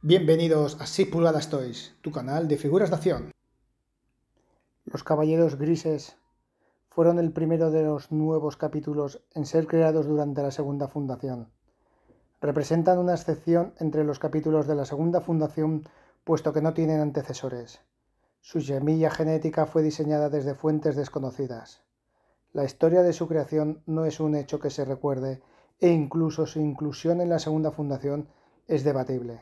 Bienvenidos a 6 pulgadas Toys, tu canal de figuras de acción. Los Caballeros Grises fueron el primero de los nuevos capítulos en ser creados durante la Segunda Fundación. Representan una excepción entre los capítulos de la Segunda Fundación puesto que no tienen antecesores. Su semilla genética fue diseñada desde fuentes desconocidas. La historia de su creación no es un hecho que se recuerde e incluso su inclusión en la Segunda Fundación es debatible.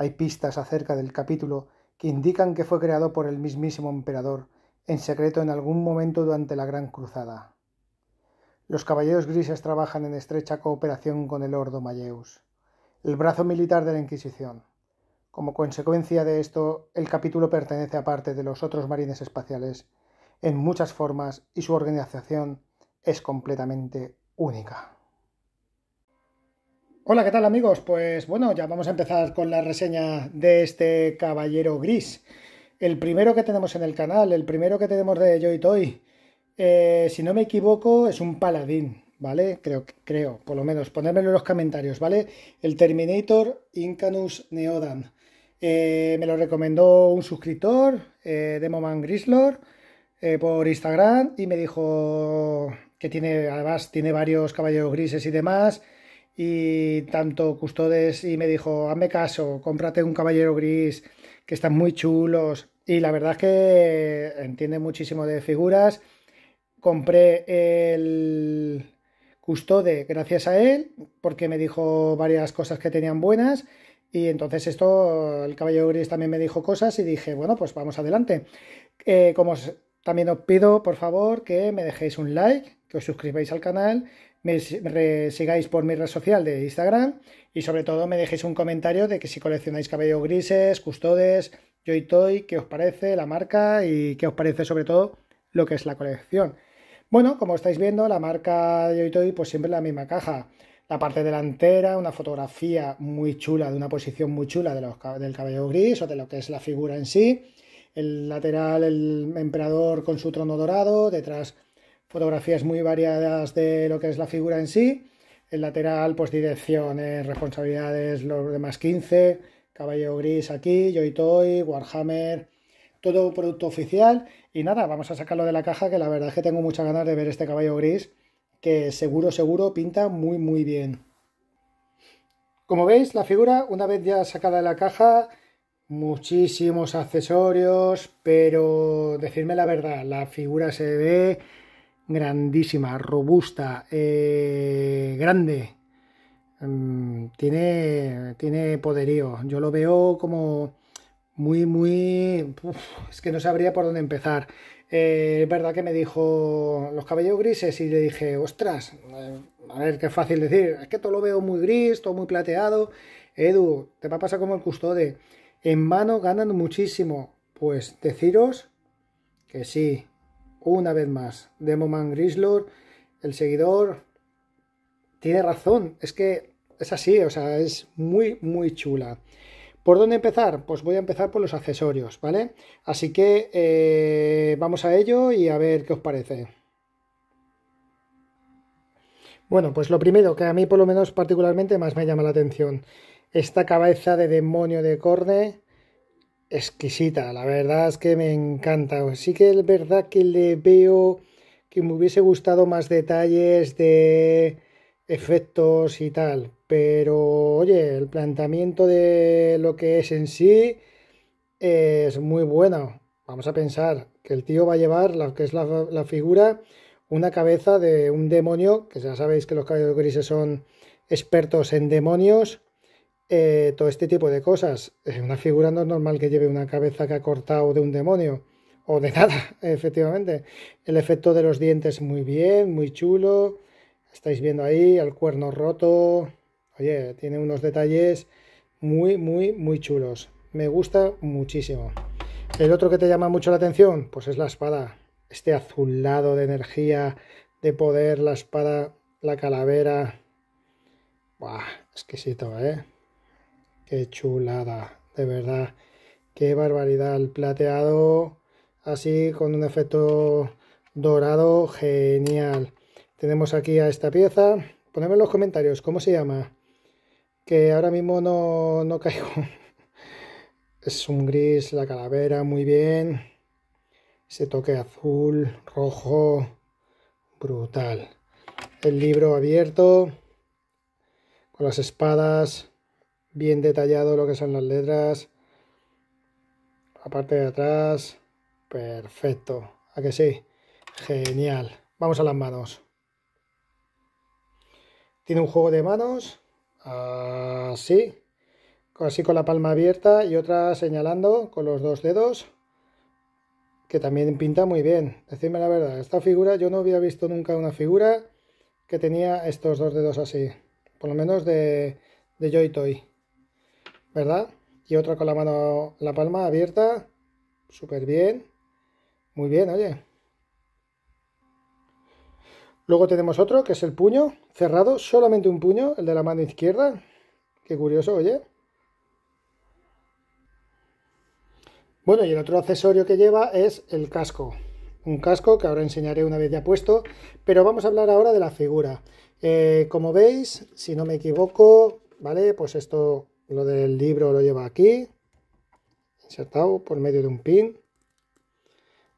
Hay pistas acerca del capítulo que indican que fue creado por el mismísimo emperador en secreto en algún momento durante la Gran Cruzada. Los caballeros grises trabajan en estrecha cooperación con el Ordo Mayeus, el brazo militar de la Inquisición. Como consecuencia de esto, el capítulo pertenece a parte de los otros marines espaciales en muchas formas y su organización es completamente única. Hola, ¿qué tal amigos? Pues bueno, ya vamos a empezar con la reseña de este caballero gris. El primero que tenemos en el canal, el primero que tenemos de Joy Toy, eh, si no me equivoco, es un paladín, ¿vale? Creo, creo, por lo menos, ponérmelo en los comentarios, ¿vale? El Terminator Incanus Neodan. Eh, me lo recomendó un suscriptor, eh, Demoman Grislor eh, por Instagram, y me dijo que tiene, además, tiene varios caballeros grises y demás y tanto Custodes y me dijo, hazme caso, cómprate un caballero gris, que están muy chulos. Y la verdad es que entiende muchísimo de figuras. Compré el Custode gracias a él, porque me dijo varias cosas que tenían buenas. Y entonces esto, el caballero gris también me dijo cosas y dije, bueno, pues vamos adelante. Eh, como también os pido, por favor, que me dejéis un like, que os suscribáis al canal me, sigáis por mi red social de Instagram y sobre todo me dejéis un comentario de que si coleccionáis cabellos grises, custodes, Joy Toy, qué os parece la marca y qué os parece sobre todo lo que es la colección. Bueno, como estáis viendo, la marca Joy Toy pues siempre la misma caja. La parte delantera, una fotografía muy chula, de una posición muy chula del cabello gris o de lo que es la figura en sí. El lateral, el emperador con su trono dorado, detrás fotografías muy variadas de lo que es la figura en sí. El lateral, pues direcciones, eh, responsabilidades, los demás 15, caballo Gris aquí, Joy Toy, Warhammer, todo producto oficial. Y nada, vamos a sacarlo de la caja, que la verdad es que tengo muchas ganas de ver este Caballo Gris, que seguro, seguro pinta muy, muy bien. Como veis, la figura, una vez ya sacada de la caja, muchísimos accesorios, pero decirme la verdad, la figura se ve grandísima, robusta, eh, grande. Mm, tiene, tiene poderío. Yo lo veo como muy, muy... es que no sabría por dónde empezar. Eh, es verdad que me dijo los cabellos grises y le dije, ostras, eh, a ver, qué fácil decir. Es que todo lo veo muy gris, todo muy plateado. Edu, te va a pasar como el custode. En vano ganan muchísimo. Pues deciros que sí, una vez más. Demoman Grislor, el seguidor, tiene razón. Es que es así, o sea, es muy, muy chula. ¿Por dónde empezar? Pues voy a empezar por los accesorios, ¿vale? Así que eh, vamos a ello y a ver qué os parece. Bueno, pues lo primero que a mí por lo menos particularmente más me llama la atención, esta cabeza de demonio de corne exquisita, la verdad es que me encanta. Sí que es verdad que le veo que me hubiese gustado más detalles de efectos y tal, pero oye, el planteamiento de lo que es en sí es muy bueno. Vamos a pensar que el tío va a llevar lo que es la, figura, una cabeza de un demonio, que ya sabéis que los caballeros grises son expertos en demonios eh, todo este tipo de cosas. Eh, una figura no es normal que lleve una cabeza que ha cortado de un demonio o de nada, efectivamente. El efecto de los dientes muy bien, muy chulo. Estáis viendo ahí el cuerno roto. Oye, tiene unos detalles muy, muy, muy chulos. Me gusta muchísimo. El otro que te llama mucho la atención, pues es la espada. Este azulado de energía, de poder, la espada, la calavera. Buah, exquisito, ¿eh? Qué chulada, de verdad. Qué barbaridad. El plateado así con un efecto dorado, genial. Tenemos aquí a esta pieza. Ponedme en los comentarios cómo se llama. Que ahora mismo no, no caigo. Es un gris, la calavera, muy bien. Ese toque azul, rojo, brutal. El libro abierto, con las espadas, bien detallado lo que son las letras. La parte de atrás, perfecto. ¿A que sí? Genial. Vamos a las manos. Tiene un juego de manos, así, así con la palma abierta y otra señalando con los dos dedos, que también pinta muy bien. Decidme la verdad, esta figura yo no había visto nunca una figura que tenía estos dos dedos así, por lo menos de, de Joy Toy. ¿verdad? Y otra con la mano, la palma abierta. Súper bien. Muy bien, oye. Luego tenemos otro que es el puño cerrado, solamente un puño, el de la mano izquierda. Qué curioso, oye. Bueno, y el otro accesorio que lleva es el casco. Un casco que ahora enseñaré una vez ya puesto, pero vamos a hablar ahora de la figura. Eh, como veis, si no me equivoco, ¿vale? Pues esto lo del libro lo lleva aquí, insertado por medio de un pin.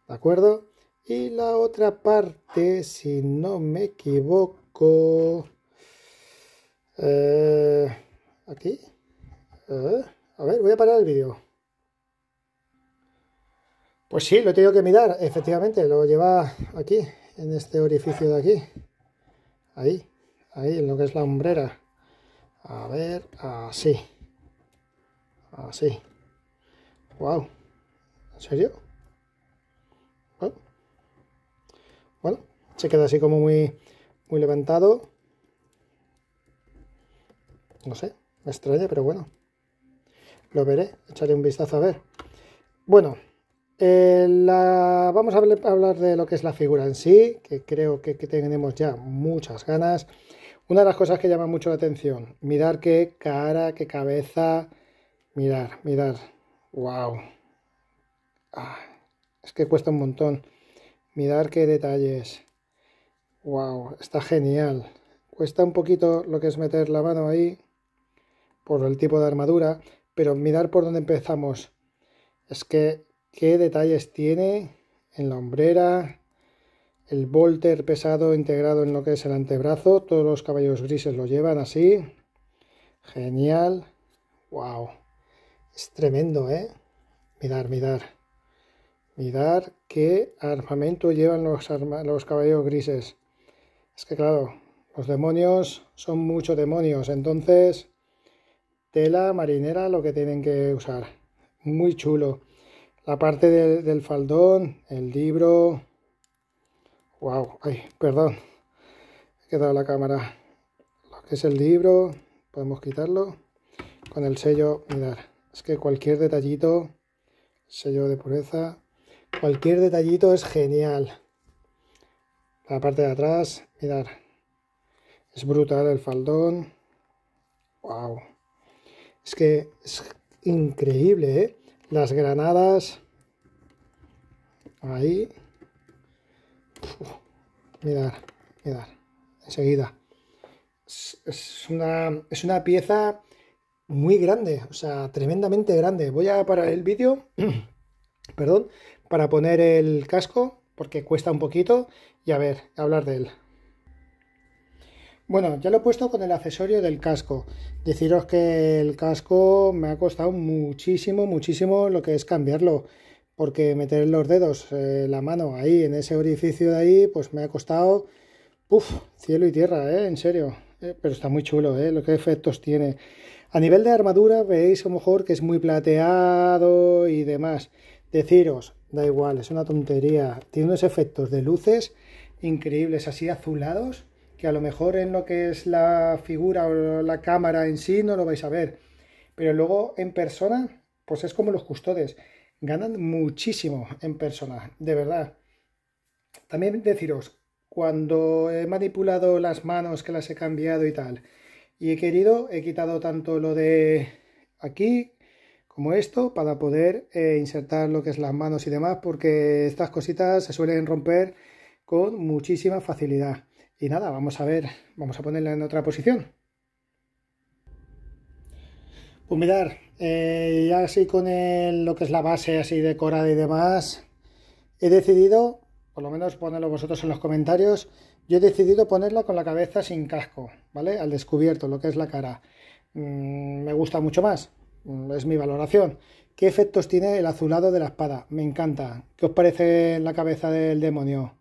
¿De acuerdo? Y la otra parte, si no me equivoco... Eh, aquí. a ver, voy a parar el vídeo. Pues sí, lo he tenido que mirar, efectivamente, lo lleva aquí, en este orificio de aquí. Ahí, ahí, en lo que es la hombrera. A ver, así. Así. Ah, wow. ¿En serio? Bueno, se queda así como muy, muy levantado. No sé, me extraña, pero bueno. Lo veré, echaré un vistazo a ver. Bueno, eh, vamos a hablar de lo que es la figura en sí, que creo que, que tenemos ya muchas ganas. Una de las cosas que llama mucho la atención, mirar qué cara, qué cabeza, Mirar, mirar. ¡Wow! Ah, es que cuesta un montón. Mirar qué detalles. ¡Wow! Está genial. Cuesta un poquito lo que es meter la mano ahí por el tipo de armadura, pero mirar por dónde empezamos. Es que qué detalles tiene en la hombrera, el bolter pesado integrado en lo que es el antebrazo, todos los caballos grises lo llevan así. Genial. ¡Wow! Es tremendo, ¿eh? Mirar, mirar. Mirar qué armamento llevan los, caballos grises. Es que claro, los demonios son muchos demonios, entonces tela marinera lo que tienen que usar. Muy chulo. La parte del faldón, el libro. Wow, ay, perdón. He quedado la cámara. Lo que es el libro, podemos quitarlo. Con el sello, mirar. Es que cualquier detallito, sello de pureza, cualquier detallito es genial. La parte de atrás, mirar, es brutal el faldón. ¡Guau! Es que es increíble, ¿eh? Las granadas. Ahí. Mirar, mirad, mirad. Enseguida. es, una, es una pieza muy grande, o sea, tremendamente grande. Voy a parar el vídeo, perdón, para poner el casco, porque cuesta un poquito, y a ver, hablar de él. Bueno, ya lo he puesto con el accesorio del casco. Deciros que el casco me ha costado muchísimo, muchísimo lo que es cambiarlo porque meter los dedos, eh, la mano ahí, en ese orificio de ahí, pues me ha costado, uff, cielo y tierra, ¿eh? en serio. Eh, pero está muy chulo, ¿eh? lo que efectos tiene. A nivel de armadura veis a lo mejor que es muy plateado y demás. Deciros, da igual, es una tontería. Tiene unos efectos de luces increíbles, así azulados, que a lo mejor en lo que es la figura o la cámara en sí no lo vais a ver. Pero luego en persona, pues es como los custodes. Ganan muchísimo en persona, de verdad. También deciros, cuando he manipulado las manos que las he cambiado y tal, y he querido, he quitado tanto lo de aquí como esto para poder eh, insertar lo que es las manos y demás porque estas cositas se suelen romper con muchísima facilidad y nada, vamos a ver, vamos a ponerla en otra posición pues mirad, eh, ya así con lo que es la base así decorada y demás he decidido, por lo menos ponedlo vosotros en los comentarios yo he decidido ponerla con la cabeza sin casco, ¿vale? Al descubierto, lo que es la cara. Mm, me gusta mucho más, mm, es mi valoración. ¿Qué efectos tiene el azulado de la espada? Me encanta. ¿Qué os parece la cabeza del demonio?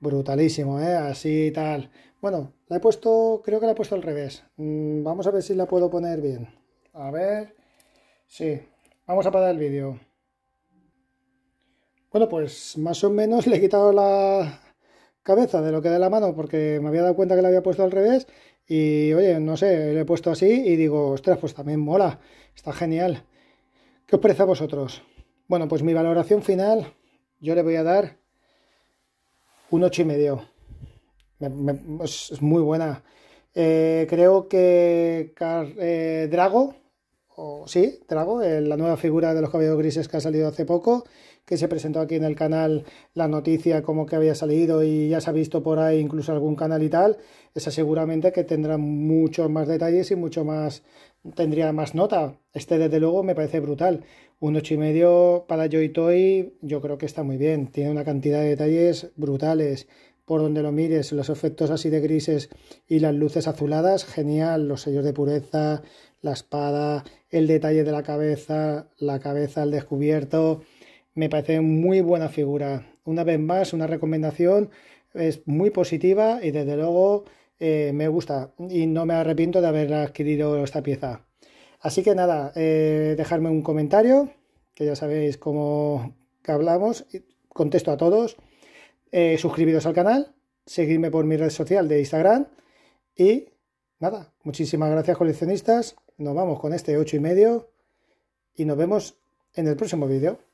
Brutalísimo, ¿eh? Así y tal. Bueno, la he puesto, creo que la he puesto al revés. Mm, vamos a ver si la puedo poner bien. A ver. Sí, vamos a parar el vídeo. Bueno, pues más o menos le he quitado la, cabeza de lo que de la mano porque me había dado cuenta que la había puesto al revés y oye, no sé, le he puesto así y digo, ostras, pues también mola, está genial. ¿Qué os parece a vosotros? Bueno, pues mi valoración final yo le voy a dar un 8 y medio. es, muy buena. Eh, creo que eh, Drago, o sí, Drago, eh, la nueva figura de los caballeros grises que ha salido hace poco, que se presentó aquí en el canal la noticia como que había salido y ya se ha visto por ahí incluso algún canal y tal, esa seguramente que tendrá muchos más detalles y mucho más tendría más nota. Este desde luego me parece brutal. Un ocho y medio para Joy Toy yo creo que está muy bien. Tiene una cantidad de detalles brutales por donde lo mires, los efectos así de grises y las luces azuladas, genial, los sellos de pureza, la espada, el detalle de la cabeza, la cabeza al descubierto, me parece muy buena figura. Una vez más, una recomendación es muy positiva y desde luego eh, me gusta y no me arrepiento de haber adquirido esta pieza. Así que nada, eh, dejarme un comentario, que ya sabéis cómo que hablamos, contesto a todos. Eh, suscribiros al canal, seguidme por mi red social de Instagram y nada, muchísimas gracias coleccionistas, nos vamos con este 8 y medio y nos vemos en el próximo vídeo.